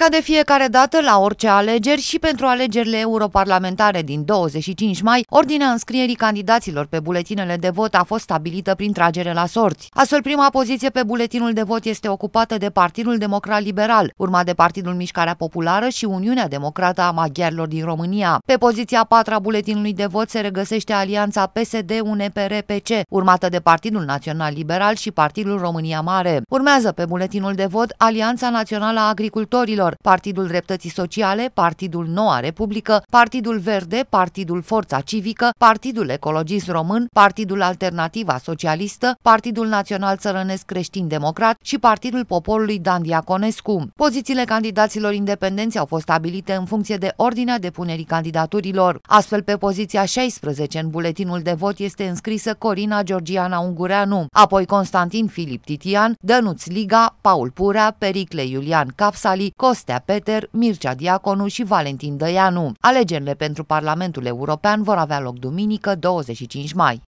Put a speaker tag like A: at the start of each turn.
A: Ca de fiecare dată, la orice alegeri și pentru alegerile europarlamentare din 25 mai, ordinea înscrierii candidaților pe buletinele de vot a fost stabilită prin tragere la sorți. Astfel, prima poziție pe buletinul de vot este ocupată de Partidul Democrat Liberal, urmat de Partidul Mișcarea Populară și Uniunea Democrată a Maghiarilor din România. Pe poziția patra a buletinului de vot se regăsește alianța PSD-UNPR-PC, urmată de Partidul Național Liberal și Partidul România Mare. Urmează pe buletinul de vot Alianța Națională a Agricultorilor, Socialiștilor, Partidul Dreptății Sociale, Partidul Noua Republică, Partidul Verde, Partidul Forța Civică, Partidul Ecologist Român, Partidul Alternativa Socialistă, Partidul Național Țărănesc Creștin Democrat și Partidul Poporului Dan Diaconescu. Pozițiile candidaților independenți au fost stabilite în funcție de ordinea depunerii candidaturilor. Astfel, pe poziția 16 în buletinul de vot este înscrisă Corina Georgiana Ungureanu, apoi Constantin Filip Titian, Dănuț Liga, Paul Purea, Pericle Iulian Capsali, Costa Costea Peter, Mircea Diaconu și Valentin Dăianu. Alegerile pentru Parlamentul European vor avea loc duminică 25 mai.